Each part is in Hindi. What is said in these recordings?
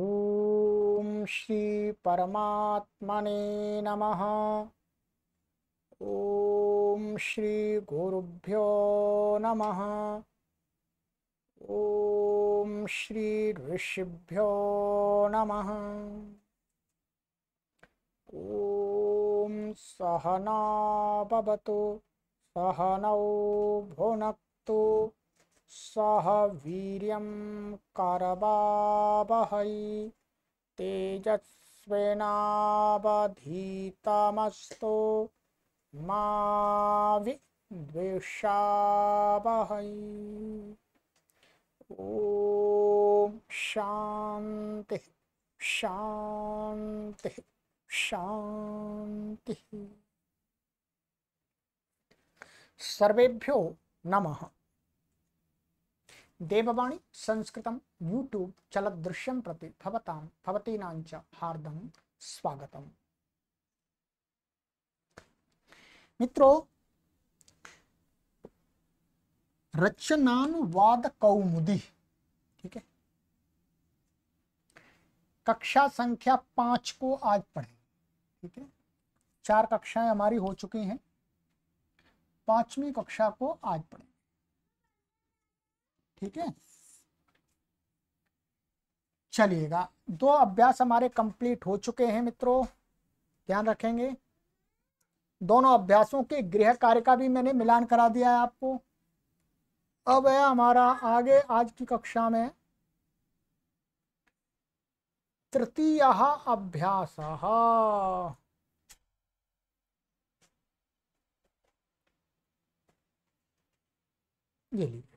ॐ श्रीपरमात्मने नमः ॐ श्रीगुरुभ्यो नमः ॐ श्री ऋषिभ्यो नमः ॐ भवतु सहनौ भुनक्तु सह वीर्यं करवावहै तेजस्विनावधीतमस्तु मा विद्वेषावहै ॐ शान्तिः शान्तिः शान्तिः सर्वेभ्यो नमः देववाणी संस्कृत यूट्यूब चलदृश्यं प्रति भवतां च हार्दं स्वागतम् मित्रों रचनानुवाद कौमुदी ठीक है कक्षा संख्या पांच को आज पढ़े ठीक है चार कक्षाएं हमारी हो चुकी हैं पांचवी कक्षा को आज पढ़े ठीक है चलिएगा दो अभ्यास हमारे कंप्लीट हो चुके हैं मित्रों ध्यान रखेंगे दोनों अभ्यासों के गृह कार्य का भी मैंने मिलान करा दिया है आपको अब है हमारा आगे आज की कक्षा में तृतीय अभ्यास ये लिए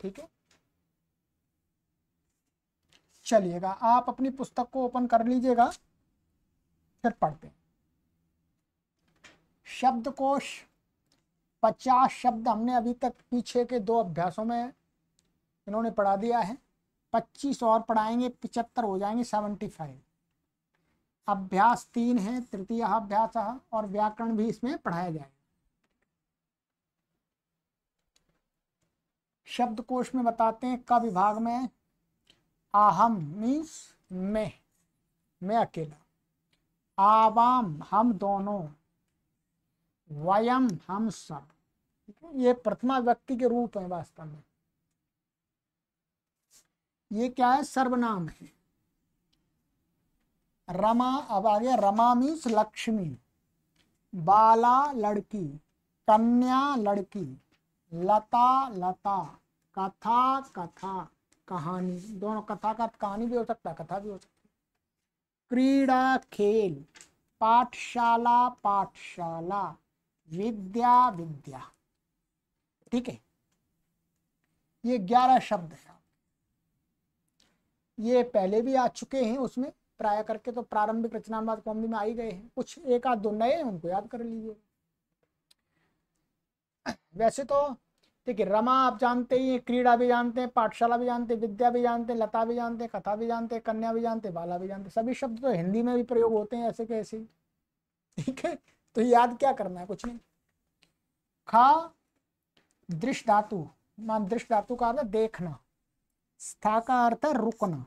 ठीक है चलिएगा आप अपनी पुस्तक को ओपन कर लीजिएगा फिर पढ़ते हैं शब्दकोश पचास शब्द हमने अभी तक पीछे के दो अभ्यासों में इन्होंने पढ़ा दिया है पच्चीस और पढ़ाएंगे पिचहत्तर हो जाएंगे सेवेंटी फाइव अभ्यास तीन है तृतीय अभ्यास और व्याकरण भी इसमें पढ़ाया जाएगा शब्दकोश में बताते हैं का विभाग में आहम मीन्स मैं मैं अकेला आवाम हम दोनों वयम हम सब ये प्रथमा व्यक्ति के रूप है वास्तव में ये क्या है सर्वनाम है रमा अब आ गया रमा मीन्स लक्ष्मी बाला लड़की कन्या लड़की लता लता कथा कथा कहानी दोनों कथा का कहानी भी हो सकता है कथा भी हो सकती है क्रीड़ा खेल पाठशाला पाठशाला विद्या विद्या ठीक है ये ग्यारह शब्द है ये पहले भी आ चुके हैं उसमें प्राय करके तो प्रारंभिक रचनावाद में आ ही गए हैं कुछ एक आध दो नए उनको याद कर लीजिए वैसे तो देखिए रमा आप जानते ही हैं क्रीड़ा भी जानते हैं पाठशाला भी जानते हैं विद्या भी जानते हैं लता भी जानते हैं कथा भी जानते हैं कन्या भी जानते हैं बाला भी जानते हैं सभी शब्द तो हिंदी में भी प्रयोग होते हैं ऐसे के ऐसे ठीक है तो याद क्या करना है कुछ नहीं खा दृष्ट धातु मान दृष्ट धातु का अर्थ देखना स्था का अर्थ है रुकना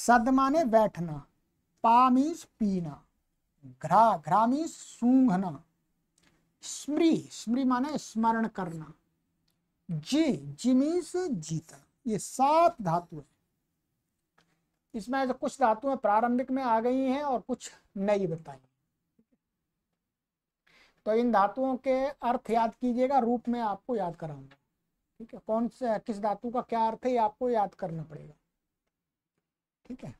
सद माने बैठना पा मीन्स पीना घ्रा घ्रा मीन्स सूंघना स्मृति स्मृति माने स्मरण करना जी जी मीन्स जीता ये सात धातु है इसमें जो कुछ धातुएं प्रारंभिक में आ गई हैं और कुछ नई बताई तो इन धातुओं के अर्थ याद कीजिएगा रूप में आपको याद कराऊंगा ठीक है कौन से किस धातु का क्या अर्थ है ये आपको याद करना पड़ेगा ठीक है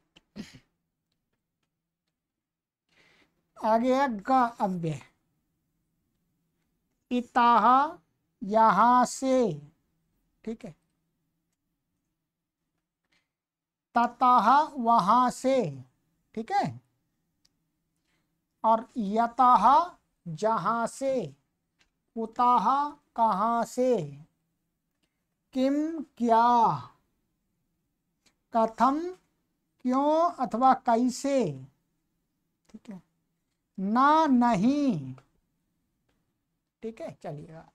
आगे है गा अव्यय इता यहां से ठीक है ततः वहां से ठीक है और यतः जहां से उताह कहा से किम क्या कथम क्यों अथवा कैसे ठीक है ना नहीं ठीक है चलिएगा हाँ।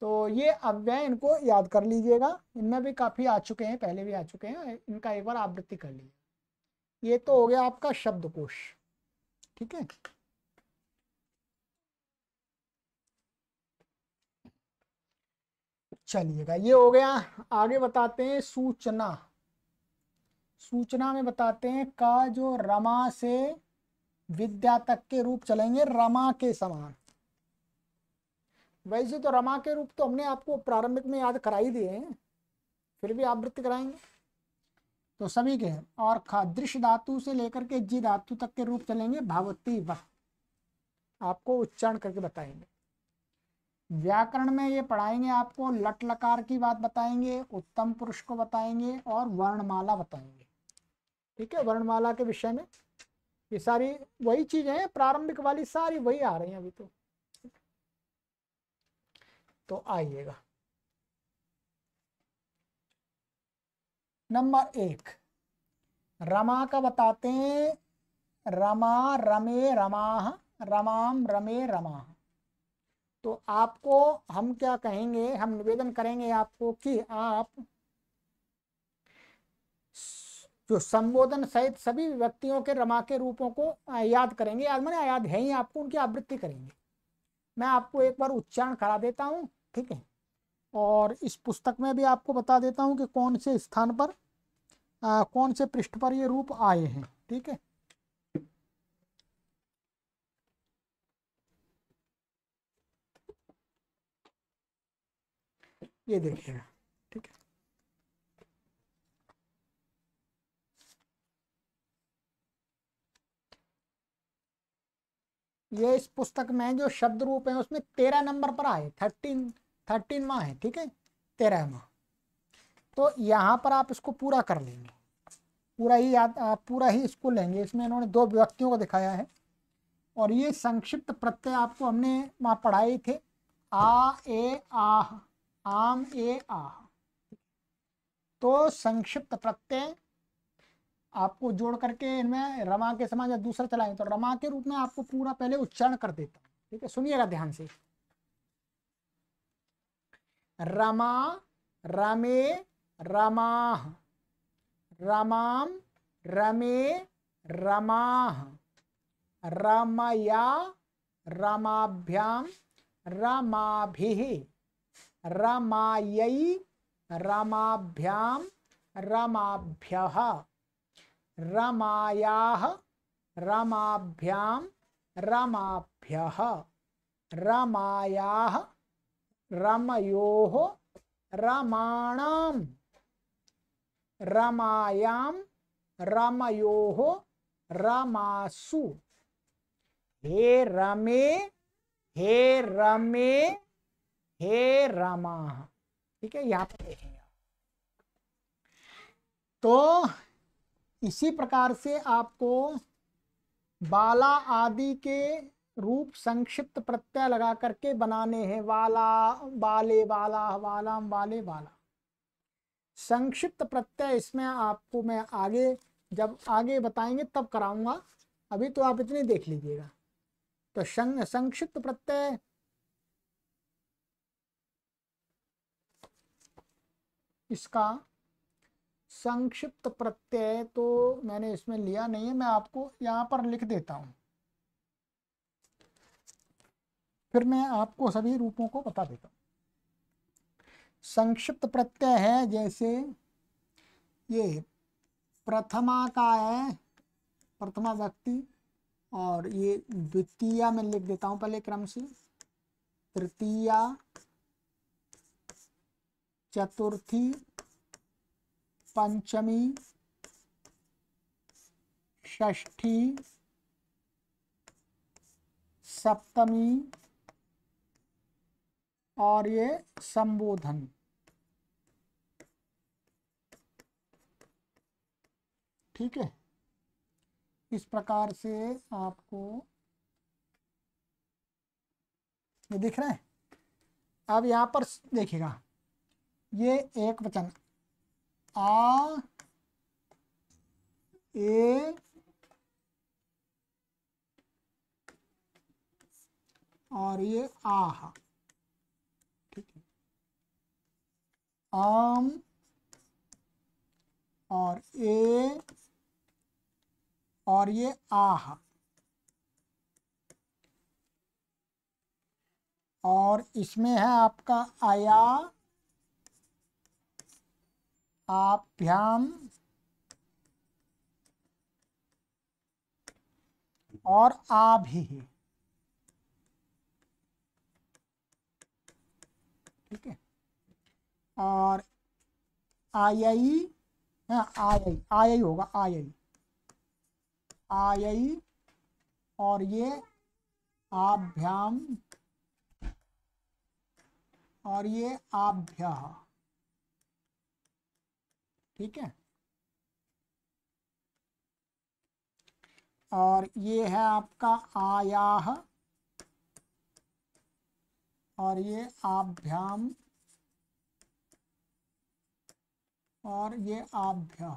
तो ये अव्यय इनको याद कर लीजिएगा इनमें भी काफ़ी आ चुके हैं पहले भी आ चुके हैं इनका एक बार आवृत्ति कर लीजिए ये तो हो गया आपका शब्दकोश ठीक है चलिएगा ये हो गया आगे बताते हैं सूचना सूचना में बताते हैं का जो रमा से विद्या तक के रूप चलेंगे रमा के समान वैसे तो रमा के रूप तो हमने आपको प्रारंभिक में याद करा ही दिए हैं फिर भी आवृत्त कराएंगे तो सभी के और दृश्य धातु से लेकर के जी धातु तक के रूप चलेंगे भावती वह आपको उच्चारण करके बताएंगे व्याकरण में ये पढ़ाएंगे आपको लट लकार की बात बताएंगे उत्तम पुरुष को बताएंगे और वर्णमाला बताएंगे ठीक है वर्णमाला के विषय में ये सारी वही चीज़ें हैं प्रारंभिक वाली सारी वही आ रही हैं अभी तो तो आइएगा नंबर एक रमा का बताते हैं रमा रमे रमा रमाम रमे रमा तो आपको हम क्या कहेंगे हम निवेदन करेंगे आपको कि आप जो संबोधन सहित सभी व्यक्तियों के रमा के रूपों को याद करेंगे याद मैंने याद है ही आपको उनकी आवृत्ति करेंगे मैं आपको एक बार उच्चारण करा देता हूँ ठीक है और इस पुस्तक में भी आपको बता देता हूँ कि कौन से स्थान पर आ, कौन से पृष्ठ पर ये रूप आए हैं ठीक है ये देखिएगा ठीक है ये इस पुस्तक में जो शब्द रूप है उसमें तेरह नंबर पर आए थर्टीन थर्टीन माह है ठीक है तेरह माह तो यहाँ पर आप इसको पूरा कर लेंगे पूरा ही याद पूरा ही इसको लेंगे इसमें इन्होंने दो व्यक्तियों को दिखाया है और ये संक्षिप्त प्रत्यय आपको हमने वहाँ पढ़ाए थे आ ए आह आम ए आह तो संक्षिप्त प्रत्यय आपको जोड़ करके इनमें रमा के समान या दूसरा चलाएंगे तो रमा के रूप में आपको पूरा पहले उच्चारण कर देता ठीक है सुनिएगा ध्यान से रमा रमे रमाह रमाम रमे रमाह रमया रमाभ्याम रमाभि रमाय रमाभ्याम रमाभ्यः रमायाह रमाभ्याम रमाभ्यः रमायाह रमयोः रमाणाम रमायाम रमयोः रमासु हे रमे हे रमे हे रमा ठीक है यहां पर देखेंगे तो इसी प्रकार से आपको बाला आदि के रूप संक्षिप्त प्रत्यय लगा करके बनाने हैं वाला बाले वाला वालाम वाले वाला संक्षिप्त प्रत्यय इसमें आपको मैं आगे जब आगे बताएंगे तब कराऊंगा अभी तो आप इतने देख लीजिएगा तो संक्षिप्त प्रत्यय इसका संक्षिप्त प्रत्यय तो मैंने इसमें लिया नहीं है मैं आपको यहां पर लिख देता हूं फिर मैं आपको सभी रूपों को बता देता हूं संक्षिप्त प्रत्यय है जैसे ये प्रथमा का है प्रथमा व्यक्ति और ये द्वितीय में लिख देता हूं पहले क्रम से तृतीया चतुर्थी पंचमी षष्ठी सप्तमी और ये संबोधन ठीक है इस प्रकार से आपको ये दिख रहे हैं अब यहां पर देखिएगा ये एक वचन आ ए और ये आह ठीक है आम और ए और ये आह और इसमें है आपका आया आभ्याम और आभि ठीक है और हाँ, आई आई आई आई आई होगा आई आई आई आई और ये आभ्याम और ये आभ्या ठीक है और ये है आपका आयाह और ये आभ्याम और ये आभ्या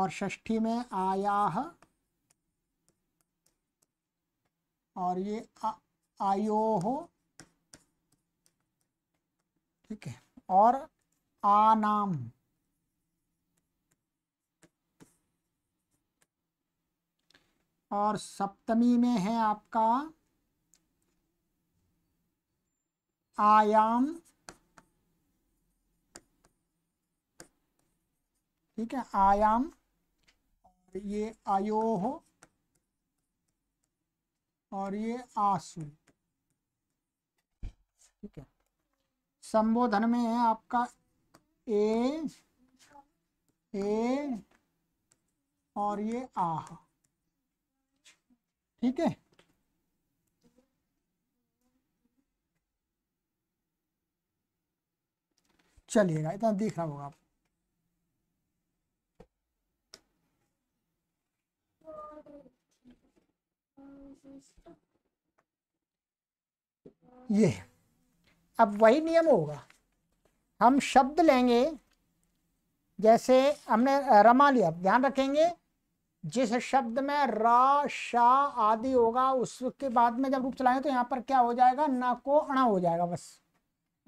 और षष्ठी में आयाह और ये आयो हो ठीक है और आनाम और सप्तमी में है आपका आयाम ठीक है आयाम और ये आयोह और ये आसू ठीक है संबोधन में है आपका ए ए और ये आह ठीक है चलिएगा इतना देख रहा होगा आप ये अब वही नियम होगा हम शब्द लेंगे जैसे हमने रमा लिया ध्यान रखेंगे जिस शब्द में रा शा आदि होगा उसके बाद में जब रूप चलाएंगे तो यहाँ पर क्या हो जाएगा ना को अणा हो जाएगा बस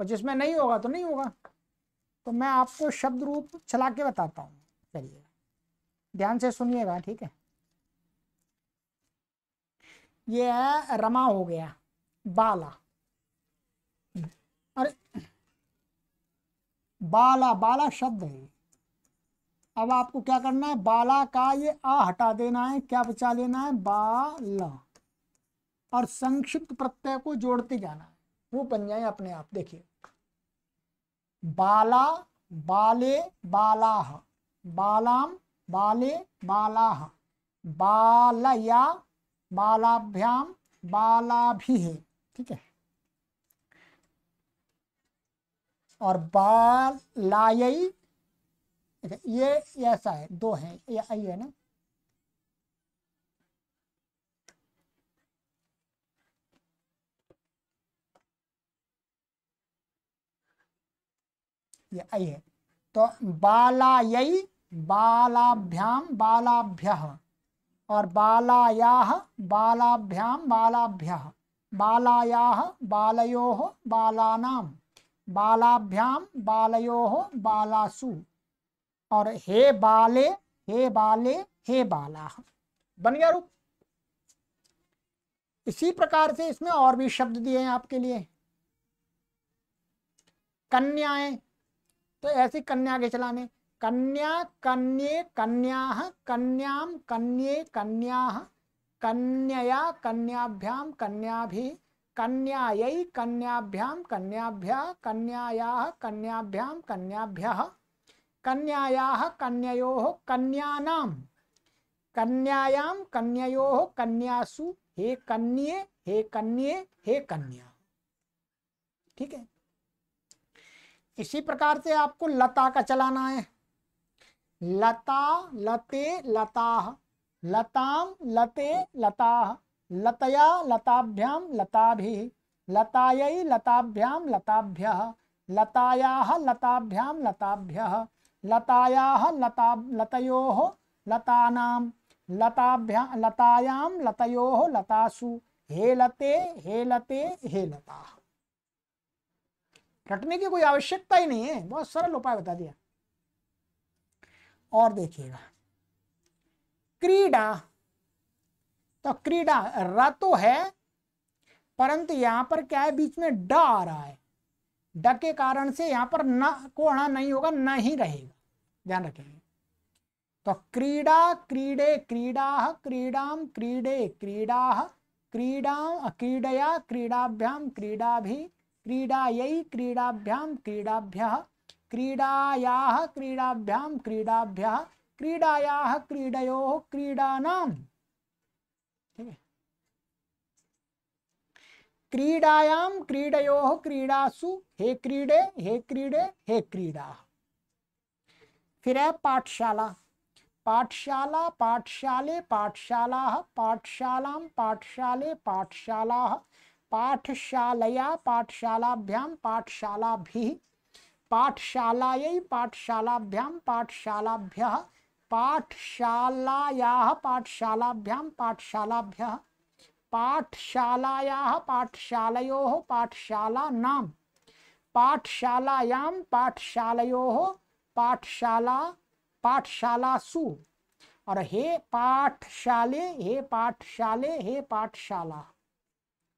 और जिसमें नहीं होगा तो नहीं होगा तो मैं आपको शब्द रूप चला के बताता हूँ चलिए ध्यान से सुनिएगा ठीक है ये है रमा हो गया बाला अरे बाला बाला शब्द है अब आपको क्या करना है बाला का ये आ हटा देना है क्या बचा लेना है बाला और संक्षिप्त प्रत्यय को जोड़ते जाना है वो बन जाए अपने आप देखिए बाला बाले बालाह बालाम बाले बालाह बालया बालाभ्याम बालाभि ठीक है और बालाई ये ऐसा है दो है ये आई है ना ये आई है तो बालायी बालाभ्याम बालाभ्य और बालाया बालाभ्याम बालाभ्य बालाया बालयो बालानाम बालाभ्याम बालयो बालासु और हे बाले हे बाले हे बाला बन गया रूप इसी प्रकार से इसमें और भी शब्द दिए हैं आपके लिए कन्याएं तो ऐसी कन्या के चलाने कन्या कन्ये कन्या कन्याम कन्ये कन्या कन्या कन्याभ्याम कन्या भी कन्यायै कन्याभ्याम कन्याभ्या कन्या कन्याभ्या कन्याभ्य कन्या कन्या कन्यानाम कन्या कन्या कन्यासु हे कन्ये हे कन्ये हे कन्या ठीक है इसी प्रकार से आपको लता का चलाना है लता लते लता लताम लते लता लतया लताभ्याम लताभि लतायै लताभ्याम लताभ्य लताया लताभ्याम लताभ्य लताया लता लतो लता लताभ्या लतायाम लतो लतासु हे लते हे लते हे लता रटने की कोई आवश्यकता ही नहीं है बहुत सरल उपाय बता दिया और देखिएगा क्रीडा तो क्रीडा र तो है परंतु यहाँ पर क्या है बीच में ड आ रहा है ड के कारण से यहाँ पर न अणा नहीं होगा न ही रहेगा ध्यान रखेंगे तो क्रीडा क्रीडे क्रीडा क्रीडाम क्रीडे क्रीडा क्रीडा क्रीडया क्रीडाभ्याम भी क्रीडायै क्रीडाभ्याम क्रीडाभ्य क्रीडाया क्रीडाभ्याम क्रीडाभ्य क्रीडाया क्रीडयो क्रीडा क्रीडायाम क्रीडयो क्रीडासु हे क्रीडे हे क्रीडे हे क्रीडा फिर है पाठशाला पाठशाला पाठशाले पाठशाला पाठशाला पाठशाले पाठशाला पाठशालाया पाठशालाभ्याम पाठशालाभि पाठशालाय पाठशालाभ्याम पाठशालाभ्य पाठशालायाः पाठशालाभ्या पाठशालाभ्यः पाठशाला पाठशाला नाम पाठशालायां पाठशाल पाठशाला पाठशालासु और हे पाठशाले हे पाठशाले हे पाठशाला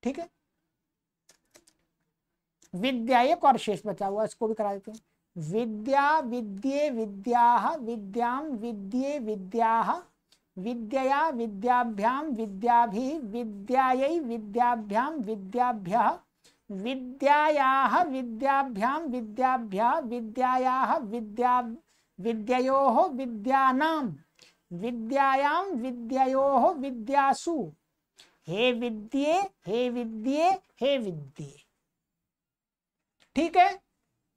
ठीक है विद्या एक और शेष बचा हुआ इसको भी करा देते हैं विद्या विद्ये विद्या विद्यां विद्ये विद्या विद्यया विद्याभ्यां विद्या विद्यायै विद्याभ्यां विद्याभ्य विद्यायाः विद्याभ्यां विद्याभ्य विद्यायाः विद्या विद्यो विद्यानां विद्यायां विद्यो विद्यासु हे विद्ये हे विद्ये हे विद्ये ठीक है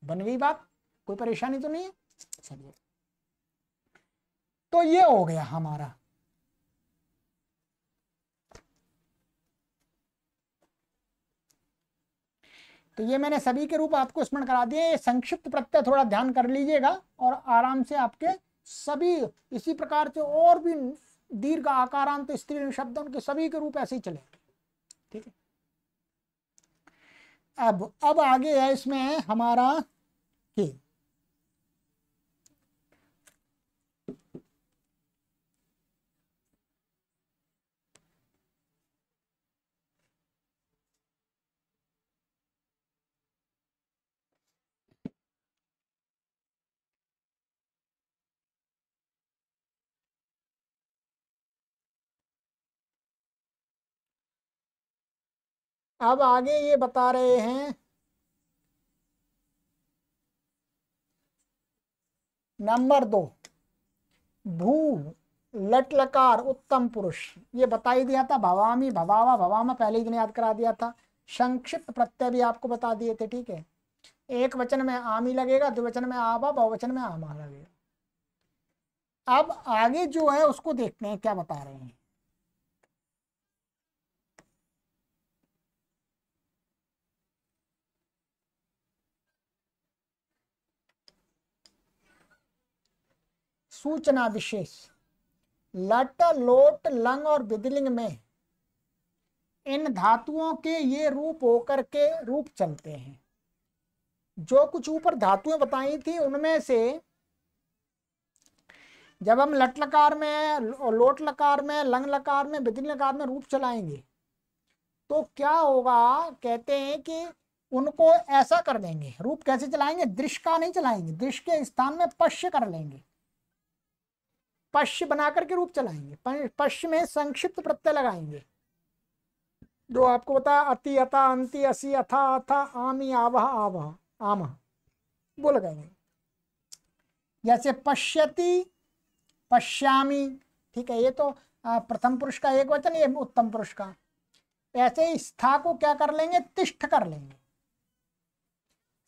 बनवी बात कोई परेशानी तो नहीं है चलिए तो ये हो गया हमारा तो ये मैंने सभी के रूप आपको स्मरण करा दिए ये संक्षिप्त प्रत्यय थोड़ा ध्यान कर लीजिएगा और आराम से आपके सभी इसी प्रकार से और भी दीर्घ आकारांत स्त्री शब्द उनके सभी के रूप ऐसे ही चले ठीक है अब अब आगे है इसमें हमारा ही अब आगे ये बता रहे हैं नंबर दो भू लटलकार उत्तम पुरुष ये बता ही दिया था भवामी भवावा भवामा पहले ही दिन याद करा दिया था संक्षिप्त प्रत्यय भी आपको बता दिए थे ठीक है एक वचन में आमी लगेगा द्विवचन में आबा बहुवचन में आमा लगेगा अब आगे जो है उसको देखते हैं क्या बता रहे हैं सूचना विशेष लट लोट लंग और विदलिंग में इन धातुओं के ये रूप होकर के रूप चलते हैं जो कुछ ऊपर धातुएं बताई थी उनमें से जब हम लट लकार में लोट लकार में लंग लकार में विदिन लकार में रूप चलाएंगे तो क्या होगा कहते हैं कि उनको ऐसा कर देंगे रूप कैसे चलाएंगे दृश्य का नहीं चलाएंगे दृश्य के स्थान में पश्य कर लेंगे पश्य बनाकर के रूप चलाएंगे पश्य में संक्षिप्त प्रत्यय लगाएंगे जो आपको बता अति अथा अंति असी अथा अथा आमी आवह आवह आम वो लगाएंगे जैसे पश्यति पश्यामी ठीक है ये तो प्रथम पुरुष का एक वचन ये उत्तम पुरुष का ऐसे ही स्था को क्या कर लेंगे तिष्ठ कर लेंगे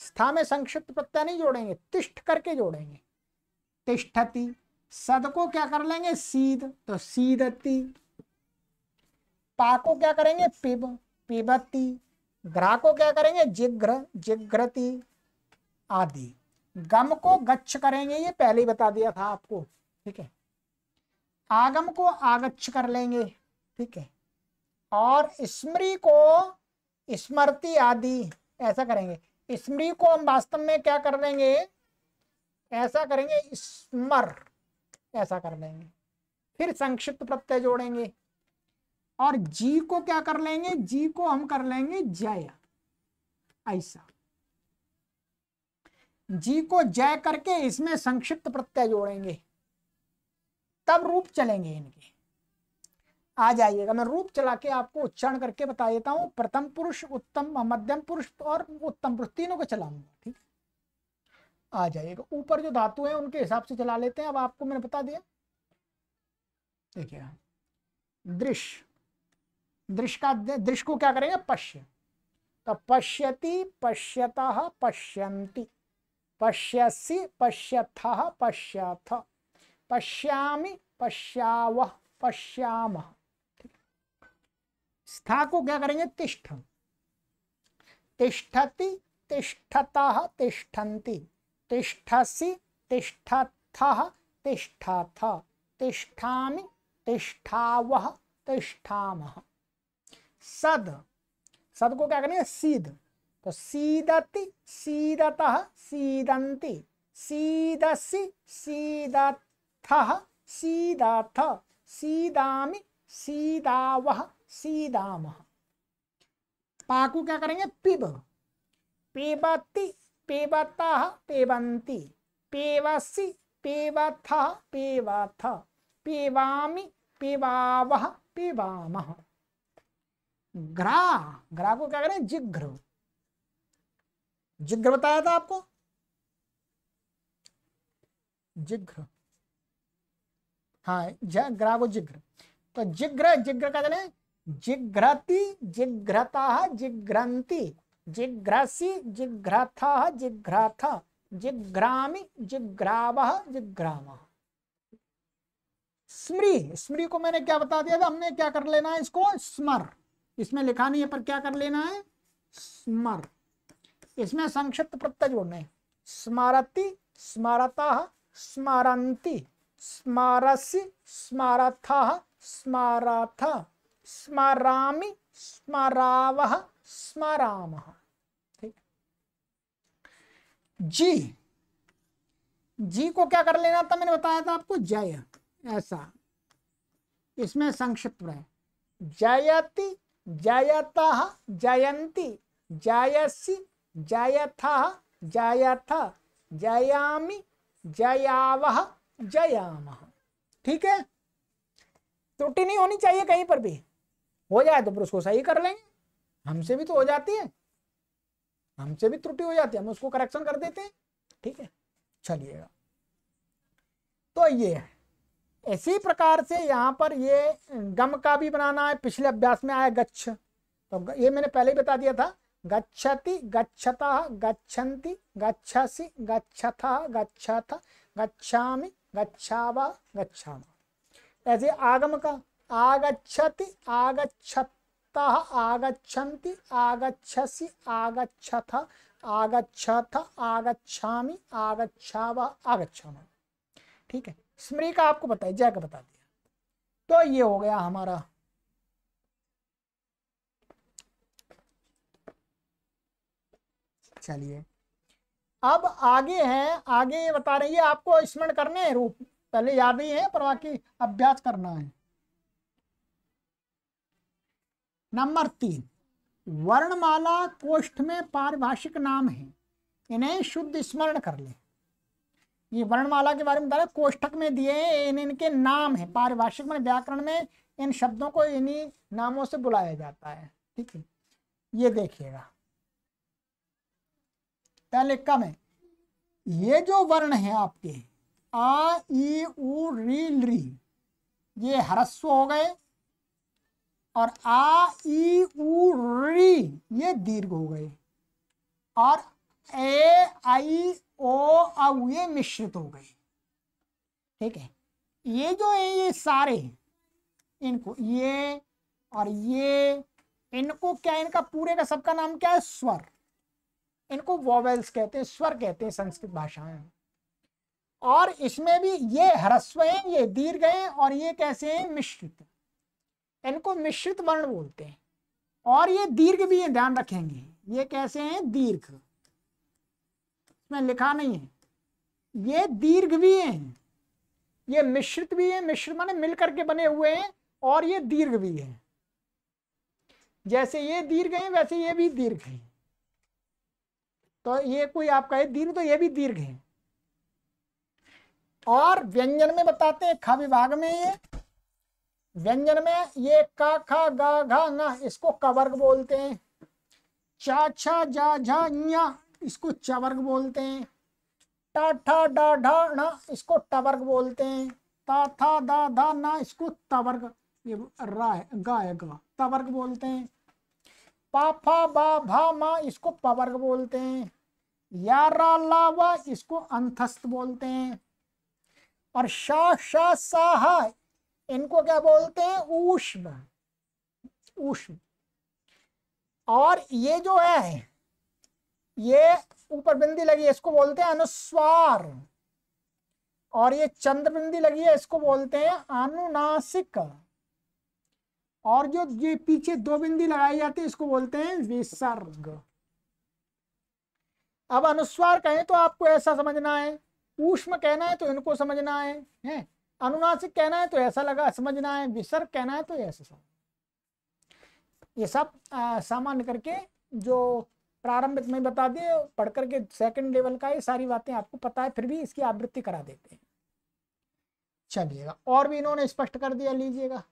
स्था में संक्षिप्त प्रत्यय नहीं जोड़ेंगे तिष्ठ करके जोड़ेंगे तिष्ठती सद को क्या कर लेंगे सीध तो सीधती पा को क्या करेंगे पिब पिबती ग्रा को क्या करेंगे जिग्र जिग्रती आदि गम को गच्छ करेंगे ये पहले ही बता दिया था आपको ठीक है आगम को आगच्छ कर लेंगे ठीक है और स्मृति को स्मृति आदि ऐसा करेंगे स्मृति को हम वास्तव में क्या कर लेंगे ऐसा करेंगे स्मर ऐसा कर लेंगे फिर संक्षिप्त प्रत्यय जोड़ेंगे और जी को क्या कर लेंगे जी को हम कर लेंगे जय ऐसा जी को जय करके इसमें संक्षिप्त प्रत्यय जोड़ेंगे तब रूप चलेंगे इनके आ जाइएगा मैं रूप चला के आपको उच्चारण करके बता देता हूँ प्रथम पुरुष उत्तम मध्यम पुरुष और उत्तम पुरुष तीनों को चलाऊंगा ठीक आ जाएगा ऊपर जो धातु है उनके हिसाब से चला लेते हैं अब आपको मैंने बता दिया देखिए दृश्य दृश्य का दृश्य को क्या करेंगे पश्य तो पश्यति पश्यत पश्यन्ति पश्यसि पश्यथः पश्यथ पश्यामि पश्याव पश्याम स्था को क्या करेंगे तिष्ठ तिष्ठति तिष्ठतः तिष्ठन्ति तिष्ठसि तिष्ठथः तिष्ठथ तिष्ठामि तिष्ठावह तिष्ठामः सद सद को क्या करेंगे सीद तो सीदति सीदतः सीदन्ति सीदसि सीदथः सीदथ सीदामि सीदावह सीदामः पाकु क्या करेंगे पिब पिबति पेबतः पेबन्ति पेवसि पेबथः पेबथ पेवामि पेवावः पेवामः ग्रा ग्रा को क्या करें जिघ्र जिघ्र बताया था आपको जिघ्र हाँ ग्रा को जिघ्र तो जिघ्र जिघ्र कहते हैं जिघ्रति जिघ्रता जिघ्रंती जिघ्रसी जिघ्रथ जिघ्रथ जिघ्रामी जिघ्राव जिघ्राम स्मृ स्मृह को मैंने क्या बता दिया था हमने क्या कर लेना है इसको स्मर इसमें लिखा नहीं है पर क्या कर लेना है स्मर इसमें संक्षिप्त प्रत्यय जोड़ने स्मारति स्मरता स्मारंती स्मारसी स्मारथ स्मारथ स्मरामि स्मराव स्मरामः जी जी को क्या कर लेना था मैंने बताया था आपको जय ऐसा इसमें संक्षिप्त है जयति जयता जयंती जयसी जयथा जयथ जयामी जयावह जयाम ठीक है त्रुटि नहीं होनी चाहिए कहीं पर भी हो जाए तो फिर उसको सही कर लेंगे हमसे भी तो हो जाती है हमसे भी त्रुटि हो जाती है हम उसको करेक्शन कर देते हैं ठीक है चलिएगा तो ये इसी प्रकार से यहाँ पर ये गम का भी बनाना है पिछले अभ्यास में आया गच्छ तो ये मैंने पहले ही बता दिया था गच्छति गच्छता गच्छन्ति गच्छसि गच्छथा गच्छथ गच्छामि गच्छावा गच्छामा ऐसे आगम का आगच्छति आगच्छत आगता आगछति आगछसि आगछथ आगछथ आगछा व आगछा ठीक है स्मृति का आपको बताया जय का बता दिया तो ये हो गया हमारा चलिए अब आगे है आगे बता रहे हैं आपको स्मरण करने हैं रूप पहले याद नहीं है पर बाकी अभ्यास करना है नंबर तीन वर्णमाला कोष्ठ में पारिभाषिक नाम है इन्हें शुद्ध स्मरण कर ले ये वर्णमाला के बारे में बताया कोष्ठक में दिए इन इनके नाम है पारिभाषिक में व्याकरण में इन शब्दों को इन्हीं नामों से बुलाया जाता है ठीक है ये देखिएगा पहले कम है ये जो वर्ण है आपके आ ई री ये हरस्व हो गए और आ ई ऊ री ये दीर्घ हो गए और ए आई ओ औ ये मिश्रित हो गए ठीक है ये जो है ये सारे इनको ये और ये इनको क्या इनका पूरे का सबका नाम क्या है स्वर इनको वॉवेल्स कहते हैं स्वर कहते हैं संस्कृत भाषा में और इसमें भी ये ह्रस्व है ये दीर्घ है और ये कैसे हैं मिश्रित इनको मिश्रित वर्ण बोलते हैं और ये दीर्घ भी है ध्यान रखेंगे ये कैसे हैं दीर्घ इसमें लिखा नहीं है ये दीर्घ भी है ये मिश्रित भी है मिश्र माने मिलकर के बने हुए हैं और ये दीर्घ भी है जैसे ये दीर्घ है वैसे ये भी दीर्घ है तो ये कोई आप कहे दीर्घ तो ये भी दीर्घ है और व्यंजन में बताते हैं ख विभाग में ये व्यंजन में ये का खा गा घा न इसको कवर्ग बोलते हैं चा छा जा झा न्या इसको चवर्ग बोलते हैं टा ठा डा ढा न इसको टवर्ग बोलते हैं ता था दा धा न इसको तवर्ग ये रा है गा तवर्ग बोलते हैं पाफा बा भा मा इसको पवर्ग बोलते हैं यारा ला वा इसको अंतस्थ बोलते हैं और शा शाह साहा इनको क्या बोलते हैं ऊष्म ऊष्म और ये जो है ये ऊपर बिंदी लगी है इसको बोलते हैं अनुस्वार और ये चंद्र बिंदी लगी है इसको बोलते हैं अनुनासिक और जो ये पीछे दो बिंदी लगाई जाती है इसको बोलते हैं विसर्ग अब अनुस्वार कहें तो आपको ऐसा समझना है ऊष्म कहना है तो इनको समझना है हैं अनुनासिक कहना है तो ऐसा लगा समझना है विसर्ग कहना है तो ऐसे समझ ये सब सामान्य करके जो प्रारंभिक में बता दिए पढ़ करके सेकंड लेवल का ये सारी बातें आपको पता है फिर भी इसकी आवृत्ति करा देते हैं चलिएगा और भी इन्होंने स्पष्ट कर दिया लीजिएगा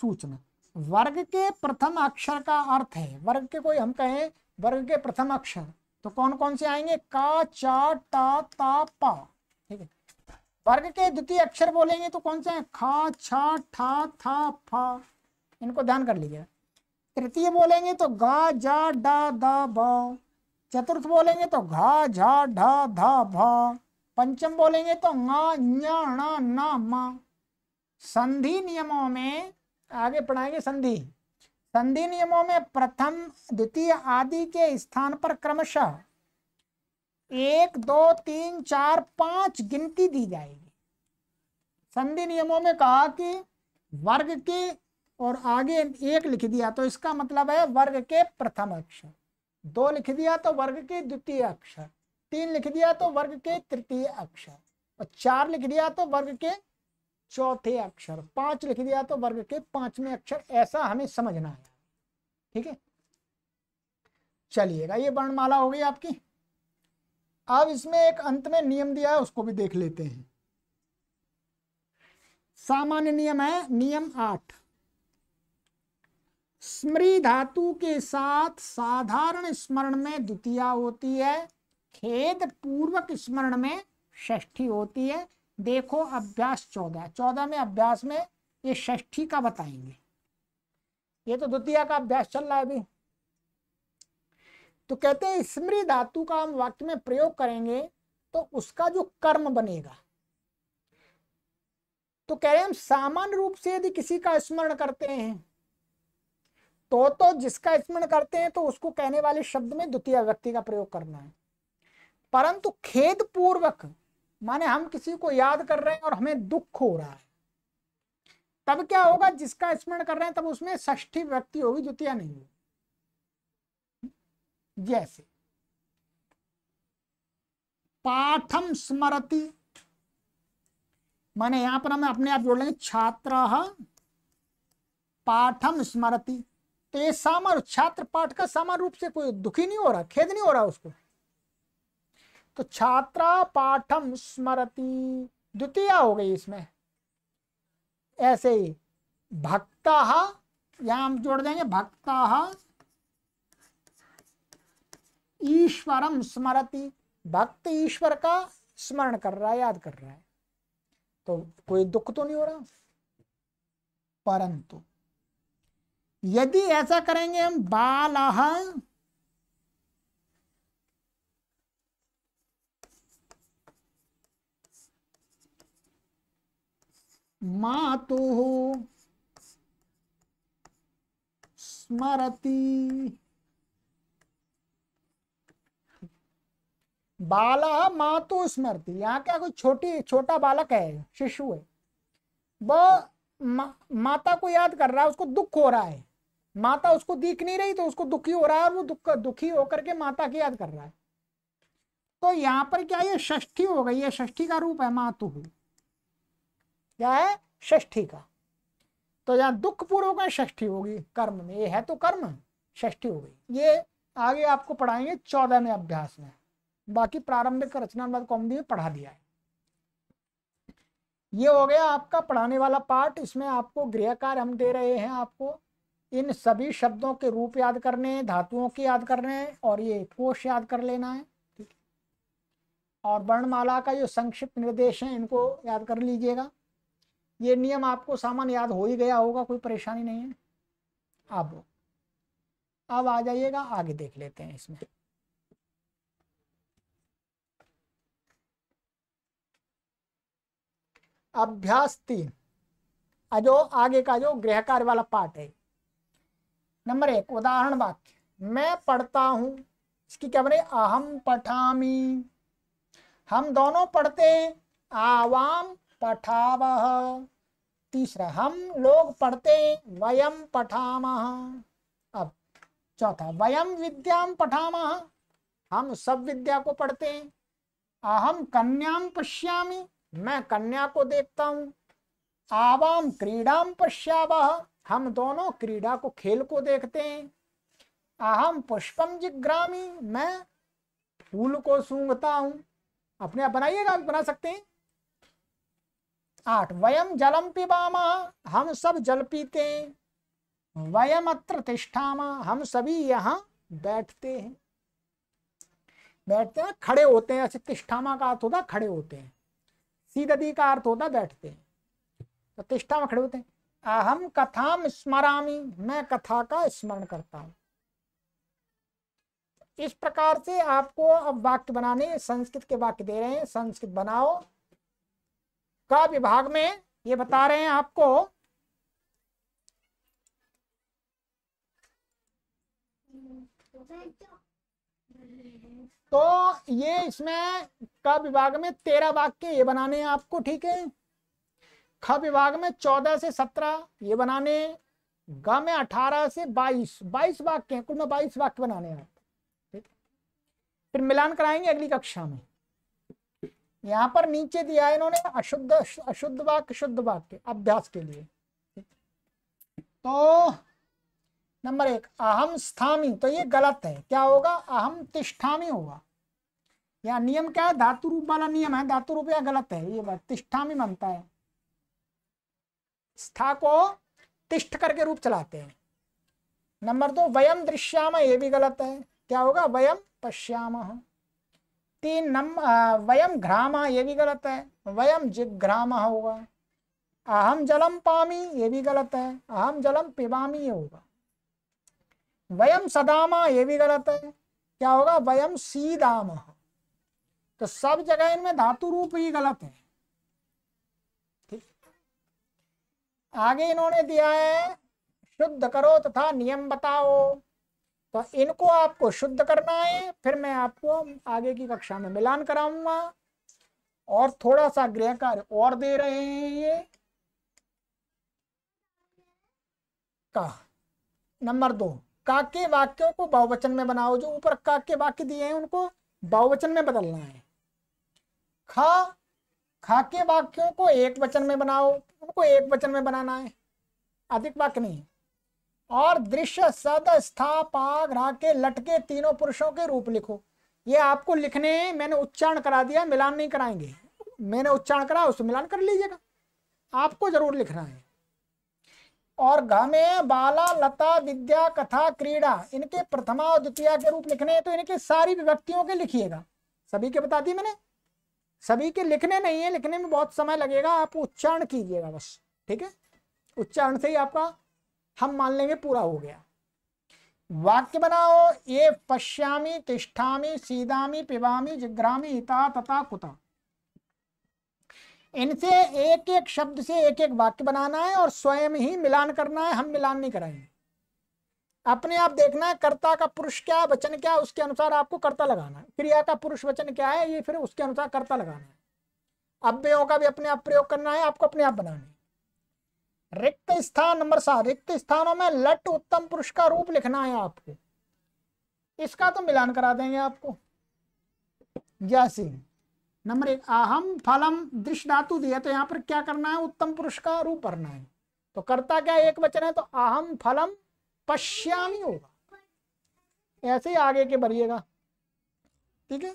सूचना वर्ग के प्रथम अक्षर का अर्थ है वर्ग के कोई हम कहें वर्ग के प्रथम अक्षर तो कौन कौन से आएंगे का चा टा ता पा ठीक है वर्ग के द्वितीय अक्षर बोलेंगे तो कौन से हैं खा छा ठा था फा इनको ध्यान कर लीजिए तृतीय बोलेंगे तो गा जा डा दा ब चतुर्थ बोलेंगे तो घा झा ढा धा भा पंचम बोलेंगे तो गा ञा णा ना मा संधि नियमों में आगे पढ़ाएंगे संधि संधि नियमों में प्रथम द्वितीय आदि के स्थान पर क्रमशः एक दो तीन चार पांच गिनती दी जाएगी संधि नियमों में कहा कि वर्ग के और आगे एक लिख दिया तो इसका मतलब है वर्ग के प्रथम अक्षर दो लिख दिया तो वर्ग के द्वितीय अक्षर तीन लिख दिया तो वर्ग के तृतीय अक्षर और चार लिख दिया तो वर्ग के चौथे अक्षर पांच लिख दिया तो वर्ग के पांचवें अक्षर ऐसा हमें समझना है ठीक है चलिएगा ये वर्णमाला हो गई आपकी अब इसमें एक अंत में नियम दिया है उसको भी देख लेते हैं सामान्य नियम है नियम आठ स्मृति धातु के साथ साधारण स्मरण में द्वितीय होती है खेद पूर्वक स्मरण में षष्ठी होती है देखो अभ्यास चौदह चौदह में अभ्यास में ये षष्ठी का बताएंगे ये तो द्वितीय का अभ्यास चल रहा है अभी तो कहते हैं स्मृत धातु का हम वाक्य में प्रयोग करेंगे तो उसका जो कर्म बनेगा तो कह रहे हैं हम सामान्य रूप से यदि किसी का स्मरण करते हैं तो तो जिसका स्मरण करते हैं तो उसको कहने वाले शब्द में द्वितीय व्यक्ति का प्रयोग करना है परंतु खेद पूर्वक माने हम किसी को याद कर रहे हैं और हमें दुख हो रहा है तब क्या होगा जिसका स्मरण कर रहे हैं तब उसमें ष्ठी व्यक्ति होगी द्वितीय नहीं होगी जैसे पाठम स्मरति माने यहां पर हम अपने आप जोड़ लेंगे छात्र पाठम स्मरति तो ये सामार छात्र पाठ का सामान्य रूप से कोई दुखी नहीं हो रहा खेद नहीं हो रहा उसको तो छात्रा पाठम स्मरति द्वितीय हो गई इसमें ऐसे ही भक्ता यहां हम जोड़ देंगे भक्ता ईश्वरम स्मरति भक्त ईश्वर का स्मरण कर रहा है याद कर रहा है तो कोई दुख तो नहीं हो रहा परंतु यदि ऐसा करेंगे हम बाल मातु स्मरती बाला मातु स्मृति यहाँ क्या कोई छोटी छोटा बालक है शिशु है वह मा, माता को याद कर रहा है उसको दुख हो रहा है माता उसको दिख नहीं रही तो उसको दुखी हो रहा है और वो दुख दुखी होकर के माता की याद कर रहा है तो यहाँ पर क्या ये षष्ठी हो गई है षष्ठी का रूप है मातु क्या है षष्ठी का तो यहाँ दुख पूर्व का षष्ठी होगी कर्म में ये है तो कर्म षष्ठी हो गई ये आगे आपको पढ़ाएंगे चौदहवें अभ्यास में बाकी प्रारंभिक रचनावाद को हमने पढ़ा दिया है ये हो गया आपका पढ़ाने वाला पार्ट इसमें आपको गृहकार हम दे रहे हैं आपको इन सभी शब्दों के रूप याद करने धातुओं के याद करने और ये कोष याद कर लेना है ठीक और वर्णमाला का जो संक्षिप्त निर्देश है इनको याद कर लीजिएगा ये नियम आपको सामान याद हो ही गया होगा कोई परेशानी नहीं है आप अब आ जाइएगा आगे देख लेते हैं इसमें अभ्यास तीन जो आगे का जो गृह कार्य वाला पार्ट है नंबर एक उदाहरण वाक्य मैं पढ़ता हूँ इसकी क्या बने अहम पठामी हम दोनों पढ़ते हैं आवाम पठाव तीसरा हम लोग पढ़ते हैं वयम पठाम अब चौथा वयम विद्याम पठाम हम सब विद्या को पढ़ते हैं अहम कन्याम पश्यामी मैं कन्या को देखता हूं आवाम क्रीडाम पश्या हम दोनों क्रीडा को खेल को देखते हैं अहम पुष्पम जिग्रामी मैं फूल को सूंघता हूं अपने आप बनाइएगा बना सकते हैं आठ वयम जलम पिबामा हम सब जल पीते हैं वयम अत्र तिष्ठामा हम सभी यहाँ बैठते हैं बैठते हैं खड़े होते हैं ऐसे तिष्ठामा का अर्थ होता खड़े होते हैं सीदती का अर्थ होता बैठते हैं तो में खड़े होते हैं अहम कथाम स्मरामी मैं कथा का स्मरण करता हूं इस प्रकार से आपको अब वाक्य बनाने संस्कृत के वाक्य दे रहे हैं संस्कृत बनाओ का विभाग में ये बता रहे हैं आपको तो ये इसमें का विभाग में तेरह वाक्य ये बनाने हैं आपको ठीक है ख विभाग में चौदह से सत्रह ये बनाने ग में अठारह से बाईस बाईस वाक्य कुल में बाईस वाक्य बनाने हैं ठीक फिर मिलान कराएंगे अगली कक्षा में यहाँ पर नीचे दिया है इन्होंने अशुद्ध अशुद्ध वाक्य शुद्ध वाक्य अभ्यास के लिए तो नंबर एक अहम स्थामी तो ये गलत है क्या होगा अहम तिष्ठामी होगा या नियम क्या है धातु रूप वाला नियम है धातु रूप गलत है ये बात तिष्ठा में मानता है स्था को तिष्ठ करके रूप चलाते हैं नंबर दो वयम दृश्याम ये भी गलत है क्या होगा वयम पश्याम तीन नंबर वयम घ्राम ये भी गलत है वयम जिग्राम होगा अहम जलम पामी ये भी गलत है अहम जलम पिबामी ये होगा वयम सदामा ये भी गलत है क्या होगा वयम सीदाम तो सब जगह इनमें धातु रूप ही गलत है ठीक आगे इन्होंने दिया है शुद्ध करो तथा नियम बताओ तो इनको आपको शुद्ध करना है फिर मैं आपको आगे की कक्षा में मिलान कराऊंगा और थोड़ा सा गृह कार्य और दे रहे हैं ये का नंबर दो काके के वाक्यों को बहुवचन में बनाओ जो ऊपर काके के वाक्य दिए हैं उनको बहुवचन में बदलना है खा खा के वाक्यों को एक वचन में बनाओ उनको एक वचन में बनाना है अधिक वाक्य नहीं और दृश्य सद पाग राके लटके तीनों पुरुषों के रूप लिखो ये आपको लिखने मैंने उच्चारण करा दिया मिलान नहीं कराएंगे मैंने उच्चारण करा उसको मिलान कर लीजिएगा आपको जरूर लिखना है और घमे बाला लता विद्या कथा क्रीड़ा इनके प्रथमा और द्वितीय के रूप लिखने हैं तो इनके सारी विभक्तियों के लिखिएगा सभी के बता दी मैंने सभी के लिखने नहीं है लिखने में बहुत समय लगेगा आप उच्चारण कीजिएगा बस ठीक है उच्चारण से ही आपका हम मान लेंगे पूरा हो गया वाक्य बनाओ ये पश्यामी तिष्ठामी सीधामी पिबामी जिग्रामी हिता तथा कुता इनसे एक एक शब्द से एक एक वाक्य बनाना है और स्वयं ही मिलान करना है हम मिलान नहीं कराएंगे अपने आप देखना है कर्ता का पुरुष क्या वचन क्या उसके अनुसार आपको कर्ता लगाना है क्रिया का पुरुष वचन क्या है ये फिर उसके अनुसार कर्ता लगाना है अव्ययों का भी अपने आप प्रयोग करना है आपको अपने आप बनाना है रिक्त स्थान नंबर सात रिक्त स्थानों में लट उत्तम पुरुष का रूप लिखना है आपको इसका तो मिलान करा देंगे आपको जैसे नंबर एक अहम फलम दृश्य धातु दिया तो यहाँ पर क्या करना है उत्तम पुरुष का रूप भरना है तो कर्ता क्या एक वचन है तो अहम फलम पश्यामी होगा ऐसे ही आगे के भरिएगा ठीक है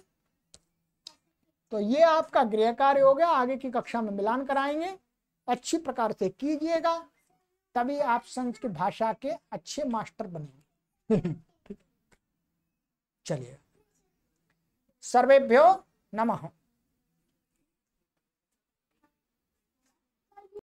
तो ये आपका गृह कार्य हो गया आगे की कक्षा में मिलान कराएंगे अच्छी प्रकार से कीजिएगा तभी आप संस्कृत भाषा के अच्छे मास्टर बनेंगे चलिए सर्वेभ्यो नमः